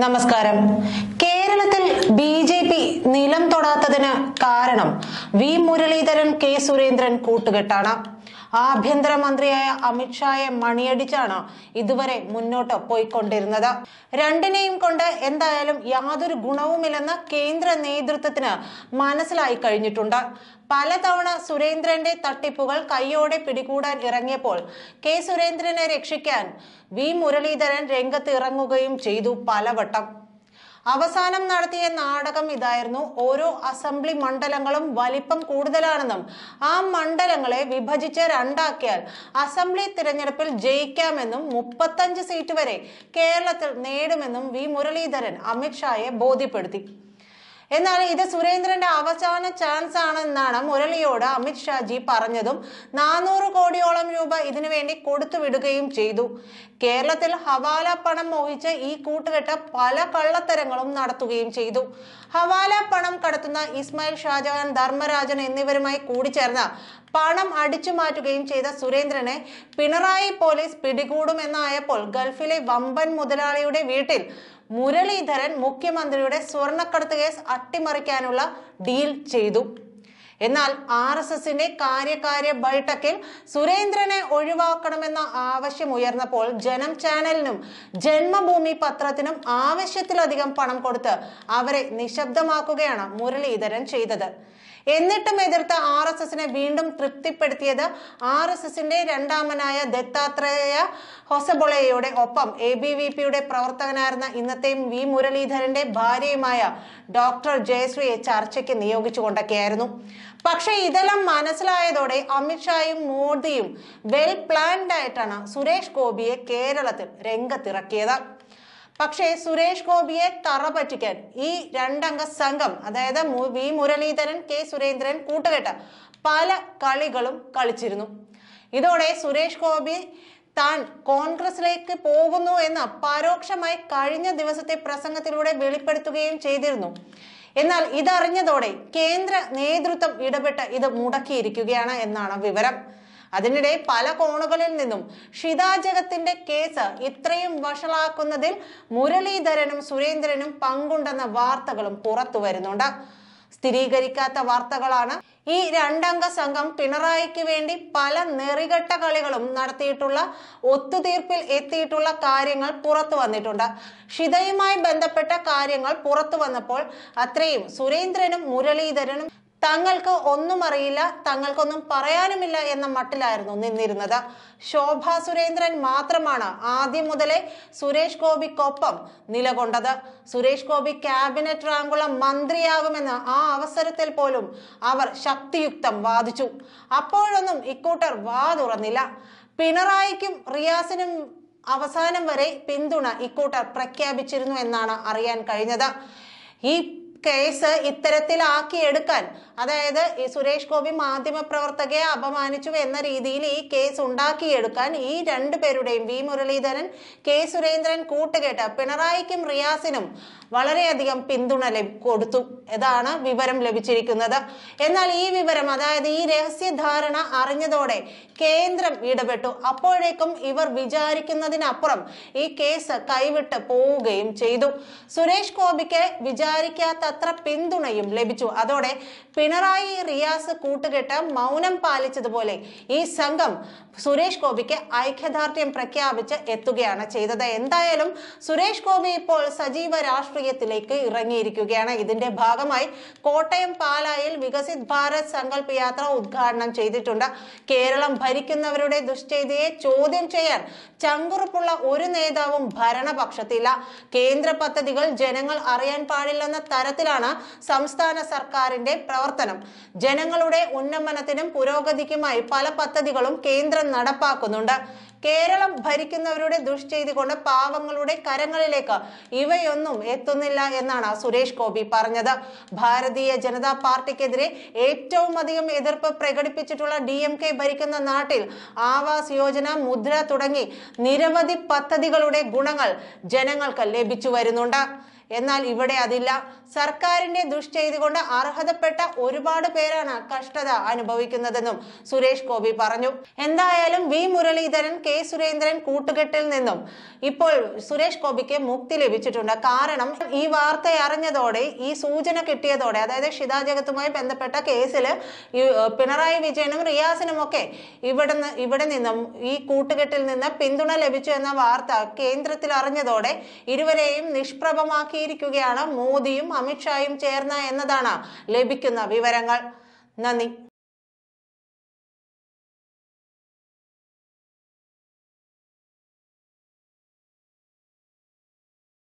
നമസ്കാരം കേരളത്തിൽ B J P നിലം തൊടാത്തതിന് കാരണം വി മുരളീധരൻ കെ സുരേന്ദ്രൻ കൂട്ടുകെട്ടാണ് ആഭ്യന്തരമന്ത്രിയായ അമിത്ഷായെ മണിയടിച്ചാണ് ഇതുവരെ മുന്നോട്ട് പോയിക്കൊണ്ടിരുന്നത് രണ്ടിനെയും കൊണ്ട് എന്തായാലും യാതൊരു ഗുണവുമില്ലെന്ന് കേന്ദ്ര നേതൃത്വത്തിന് മനസ്സിലായി കഴിഞ്ഞിട്ടുണ്ട് പലതവണ സുരേന്ദ്രന്റെ തട്ടിപ്പുകൾ കയ്യോടെ പിടികൂടാൻ ഇറങ്ങിയപ്പോൾ കെ സുരേന്ദ്രനെ രക്ഷിക്കാൻ വി മുരളീധരൻ രംഗത്ത് ഇറങ്ങുകയും ചെയ്തു പലവട്ടം അവസാനം നടത്തിയ നാടകം ഇതായിരുന്നു ഓരോ അസംബ്ലി മണ്ഡലങ്ങളും വലിപ്പം കൂടുതലാണെന്നും ആ മണ്ഡലങ്ങളെ വിഭജിച്ച് രണ്ടാക്കിയാൽ അസംബ്ലി തിരഞ്ഞെടുപ്പിൽ ജയിക്കാമെന്നും മുപ്പത്തഞ്ച് സീറ്റ് വരെ കേരളത്തിൽ നേടുമെന്നും വി മുരളീധരൻ അമിത്ഷായെ ബോധ്യപ്പെടുത്തി എന്നാൽ ഇത് സുരേന്ദ്രന്റെ അവസാന ചാൻസ് ആണെന്നാണ് മുരളിയോട് അമിത് ഷാജി പറഞ്ഞതും നാനൂറ് കോടിയോളം രൂപ ഇതിനു വേണ്ടി കൊടുത്തുവിടുകയും ചെയ്തു കേരളത്തിൽ ഹവാല പണം മോഹിച്ച് ഈ കൂട്ടുകെട്ട് പല കള്ളത്തരങ്ങളും നടത്തുകയും ചെയ്തു ഹവാല പണം കടത്തുന്ന ഇസ്മായിൽ ഷാജഹാൻ ധർമ്മരാജൻ എന്നിവരുമായി കൂടിച്ചേർന്ന പണം അടിച്ചു മാറ്റുകയും ചെയ്ത സുരേന്ദ്രനെ പിണറായി പോലീസ് പിടികൂടുമെന്നായപ്പോൾ ഗൾഫിലെ വമ്പൻ മുതലാളിയുടെ വീട്ടിൽ മുരളീധരൻ മുഖ്യമന്ത്രിയുടെ സ്വർണക്കടത്ത് കേസ് അട്ടിമറിക്കാനുള്ള ഡീൽ ചെയ്തു എന്നാൽ ആർ എസ് എസിന്റെ കാര്യകാര്യ ബൈഠക്കിൽ സുരേന്ദ്രനെ ഒഴിവാക്കണമെന്ന ആവശ്യം ഉയർന്നപ്പോൾ ജനം ചാനലിനും ജന്മഭൂമി പത്രത്തിനും ആവശ്യത്തിലധികം പണം കൊടുത്ത് അവരെ നിശബ്ദമാക്കുകയാണ് മുരളീധരൻ ചെയ്തത് എന്നിട്ടും എതിർത്ത ആർ എസ് എസിനെ വീണ്ടും തൃപ്തിപ്പെടുത്തിയത് ആർ എസ് എസിന്റെ രണ്ടാമനായ ദത്താത്രേയ ഹൊസബൊളയുടെ ഒപ്പം എ ബി വി പിയുടെ പ്രവർത്തകനായിരുന്ന ഇന്നത്തെ വി മുരളീധരന്റെ ഭാര്യയുമായ ഡോക്ടർ ജയശ്രീയെ ചർച്ചയ്ക്ക് നിയോഗിച്ചുകൊണ്ടൊക്കെയായിരുന്നു പക്ഷേ ഇതെല്ലാം മനസ്സിലായതോടെ അമിത്ഷായും മോദിയും വെൽ പ്ലാൻഡ് ആയിട്ടാണ് സുരേഷ് ഗോപിയെ കേരളത്തിൽ രംഗത്തിറക്കിയത് പക്ഷേ സുരേഷ് ഗോപിയെ തറ പറ്റിക്കാൻ ഈ രണ്ടംഗ സംഘം അതായത് വി മുരളീധരൻ കെ സുരേന്ദ്രൻ കൂട്ടുകെട്ട് പല കളികളും കളിച്ചിരുന്നു ഇതോടെ സുരേഷ് ഗോപി താൻ കോൺഗ്രസിലേക്ക് പോകുന്നു എന്ന് പരോക്ഷമായി കഴിഞ്ഞ ദിവസത്തെ പ്രസംഗത്തിലൂടെ വെളിപ്പെടുത്തുകയും ചെയ്തിരുന്നു എന്നാൽ ഇതറിഞ്ഞതോടെ കേന്ദ്ര നേതൃത്വം ഇടപെട്ട് ഇത് മുടക്കിയിരിക്കുകയാണ് എന്നാണ് വിവരം അതിനിടെ പല കോണുകളിൽ നിന്നും ഷിതാജഗത്തിന്റെ കേസ് ഇത്രയും വഷളാക്കുന്നതിൽ മുരളീധരനും സുരേന്ദ്രനും പങ്കുണ്ടെന്ന വാർത്തകളും പുറത്തു വരുന്നുണ്ട് സ്ഥിരീകരിക്കാത്ത വാർത്തകളാണ് ഈ രണ്ടംഗ സംഘം പിണറായിക്ക് വേണ്ടി പല നെറികെട്ട കളികളും നടത്തിയിട്ടുള്ള ഒത്തുതീർപ്പിൽ എത്തിയിട്ടുള്ള കാര്യങ്ങൾ പുറത്തു വന്നിട്ടുണ്ട് ഷിതയുമായി ബന്ധപ്പെട്ട കാര്യങ്ങൾ പുറത്തു വന്നപ്പോൾ അത്രയും സുരേന്ദ്രനും മുരളീധരനും തങ്ങൾക്ക് ഒന്നും അറിയില്ല തങ്ങൾക്കൊന്നും പറയാനുമില്ല എന്ന മട്ടിലായിരുന്നു നിന്നിരുന്നത് ശോഭ സുരേന്ദ്രൻ മാത്രമാണ് ആദ്യം മുതലേ സുരേഷ് ഗോപിക്കൊപ്പം നിലകൊണ്ടത് സുരേഷ് ഗോപി ക്യാബിനറ്റ് റാങ്കുള്ള മന്ത്രിയാകുമെന്ന് ആ അവസരത്തിൽ പോലും അവർ ശക്തിയുക്തം വാദിച്ചു അപ്പോഴൊന്നും ഇക്കൂട്ടർ വാതുറന്നില്ല പിണറായിക്കും റിയാസിനും അവസാനം വരെ പിന്തുണ ഇക്കൂട്ടർ പ്രഖ്യാപിച്ചിരുന്നു എന്നാണ് അറിയാൻ കഴിഞ്ഞത് ഈ കേസ് എടുക്കാൻ അതായത് ഈ സുരേഷ് ഗോപി മാധ്യമപ്രവർത്തകയെ അപമാനിച്ചു എന്ന രീതിയിൽ ഈ കേസ് ഉണ്ടാക്കിയെടുക്കാൻ ഈ രണ്ടു പേരുടെയും വി മുരളീധരൻ കെ സുരേന്ദ്രൻ കൂട്ടുകെട്ട് പിണറായിക്കും റിയാസിനും വളരെയധികം പിന്തുണ കൊടുത്തു ഇതാണ് വിവരം ലഭിച്ചിരിക്കുന്നത് എന്നാൽ ഈ വിവരം അതായത് ഈ രഹസ്യധാരണ അറിഞ്ഞതോടെ കേന്ദ്രം ഇടപെട്ടു അപ്പോഴേക്കും ഇവർ വിചാരിക്കുന്നതിനപ്പുറം ഈ കേസ് കൈവിട്ട് പോവുകയും ചെയ്തു സുരേഷ് ഗോപിക്ക് വിചാരിക്കാത്ത അത്ര പിന്തുണയും ലഭിച്ചു അതോടെ പിണറായി റിയാസ് കൂട്ടുകെട്ട് മൗനം പാലിച്ചതുപോലെ ഈ സംഘം സുരേഷ് ഗോപിക്ക് ഐക്യദാർഢ്യം പ്രഖ്യാപിച്ച് എത്തുകയാണ് ചെയ്തത് എന്തായാലും സുരേഷ് ഗോപി ഇപ്പോൾ സജീവ രാഷ്ട്രീയത്തിലേക്ക് ഇറങ്ങിയിരിക്കുകയാണ് ഇതിന്റെ ഭാഗമായി കോട്ടയം പാലായിൽ വികസിത് ഭാരത് സങ്കല്പ് യാത്ര ഉദ്ഘാടനം ചെയ്തിട്ടുണ്ട് കേരളം ഭരിക്കുന്നവരുടെ ദുശ്ചേതിയെ ചോദ്യം ചെയ്യാൻ ചങ്കുറുപ്പുള്ള ഒരു നേതാവും ഭരണപക്ഷത്തില്ല കേന്ദ്ര പദ്ധതികൾ ജനങ്ങൾ അറിയാൻ പാടില്ലെന്ന തരത്തിൽ തലത്തിലാണ് സംസ്ഥാന സർക്കാരിന്റെ പ്രവർത്തനം ജനങ്ങളുടെ ഉന്നമനത്തിനും പുരോഗതിക്കുമായി പല പദ്ധതികളും കേന്ദ്രം നടപ്പാക്കുന്നുണ്ട് കേരളം ഭരിക്കുന്നവരുടെ ദുഷ്ചെയ്തി കൊണ്ട് പാവങ്ങളുടെ കരങ്ങളിലേക്ക് ഇവയൊന്നും എത്തുന്നില്ല എന്നാണ് സുരേഷ് ഗോപി പറഞ്ഞത് ഭാരതീയ ജനതാ പാർട്ടിക്കെതിരെ ഏറ്റവും അധികം എതിർപ്പ് പ്രകടിപ്പിച്ചിട്ടുള്ള ഡി എം കെ ഭരിക്കുന്ന നാട്ടിൽ ആവാസ് യോജന മുദ്ര തുടങ്ങി നിരവധി പദ്ധതികളുടെ ഗുണങ്ങൾ ജനങ്ങൾക്ക് ലഭിച്ചു വരുന്നുണ്ട് എന്നാൽ ഇവിടെ അതില്ല സർക്കാരിന്റെ ദുഷ്ചെയ്തി കൊണ്ട് അർഹതപ്പെട്ട ഒരുപാട് പേരാണ് കഷ്ടത അനുഭവിക്കുന്നതെന്നും സുരേഷ് ഗോപി പറഞ്ഞു എന്തായാലും വി മുരളീധരൻ കെ സുരേന്ദ്രൻ കൂട്ടുകെട്ടിൽ നിന്നും ഇപ്പോൾ സുരേഷ് ഗോപിക്ക് മുക്തി ലഭിച്ചിട്ടുണ്ട് കാരണം ഈ വാർത്ത അറിഞ്ഞതോടെ ഈ സൂചന കിട്ടിയതോടെ അതായത് ഷിതാ ജഗത്തുമായി ബന്ധപ്പെട്ട കേസിൽ പിണറായി വിജയനും റിയാസിനും ഒക്കെ ഇവിടെ ഇവിടെ നിന്നും ഈ കൂട്ടുകെട്ടിൽ നിന്ന് പിന്തുണ ലഭിച്ചു എന്ന വാർത്ത കേന്ദ്രത്തിൽ അറിഞ്ഞതോടെ ഇരുവരെയും നിഷ്പ്രഭമാക്കി നടത്തിയിരിക്കുകയാണ് മോദിയും അമിത്ഷായും ചേർന്ന് എന്നതാണ് ലഭിക്കുന്ന വിവരങ്ങൾ നന്ദി